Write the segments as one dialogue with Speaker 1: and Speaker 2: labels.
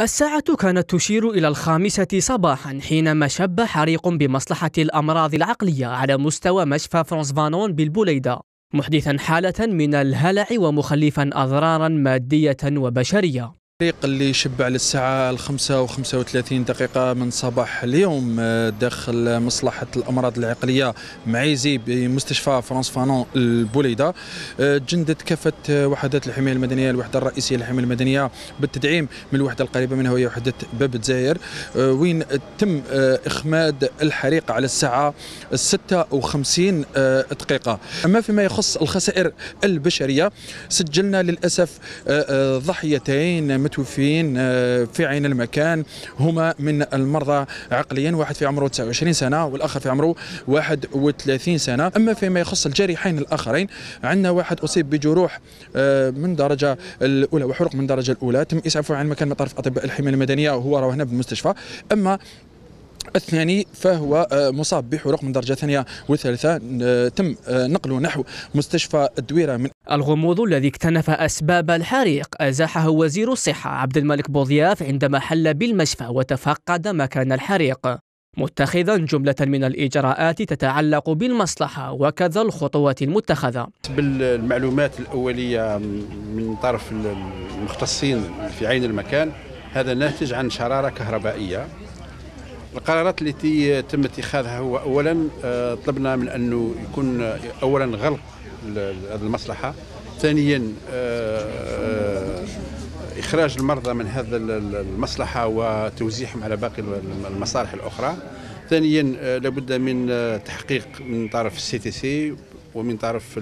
Speaker 1: الساعة كانت تشير إلى الخامسة صباحا حينما شب حريق بمصلحة الأمراض العقلية على مستوى مشفى فرانس فانون بالبوليدة محدثا حالة من الهلع ومخلفا أضرارا مادية وبشرية
Speaker 2: الفريق اللي شبع للساعة الخمسة وخمسة وثلاثين دقيقة من صباح اليوم داخل مصلحة الأمراض العقلية معيزي بمستشفى فرانس فانون البوليدة جندت كافة وحدات الحماية المدنية الوحدة الرئيسية للحماية المدنية بالتدعيم من الوحدة القريبة منها وهي وحدة باب الجزائر وين تم إخماد الحريق على الساعة الستة وخمسين دقيقة أما فيما يخص الخسائر البشرية سجلنا للأسف ضحيتين المتوفيين آه، في عين المكان هما من المرضى عقليا واحد في عمره 29 سنه والاخر في عمره 31 سنه اما فيما يخص الجريحين الاخرين عندنا واحد اصيب بجروح آه، من درجه الاولى وحرق من درجه الاولى تم اسعافه عن مكان من طرف اطباء الحمايه المدنيه وهو راه هنا بالمستشفى اما الثاني فهو آه، مصاب بحروق من درجة ثانية وثالثة آه، تم آه، نقله نحو مستشفى
Speaker 1: الدويرة من الغموض الذي اكتنف أسباب الحريق أزاحه وزير الصحة عبد الملك بوضياف عندما حل بالمشفى وتفقد مكان الحريق متخذا جملة من الإجراءات تتعلق بالمصلحة وكذا الخطوات المتخذة
Speaker 3: بالمعلومات الأولية من طرف المختصين في عين المكان هذا ناتج عن شرارة كهربائية القرارات التي تم اتخاذها هو اولا آه، طلبنا من انه يكون آه، اولا غلق هذه المصلحه ثانيا آه، اخراج المرضى من هذا المصلحه وتوزيعهم على باقي المصالح الاخرى ثانيا لابد من تحقيق من طرف السي تي سي ومن طرف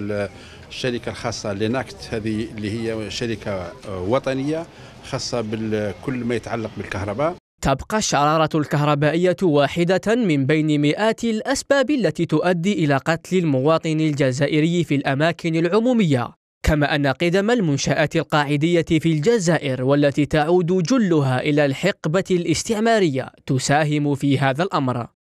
Speaker 3: الشركه الخاصه ليناكت هذه اللي هي شركه وطنيه خاصه بكل ما يتعلق بالكهرباء
Speaker 1: تبقى الشرارة الكهربائية واحدة من بين مئات الأسباب التي تؤدي إلى قتل المواطن الجزائري في الأماكن العمومية كما أن قدم المنشآت القاعدية في الجزائر والتي تعود جلها إلى الحقبة الاستعمارية تساهم في هذا الأمر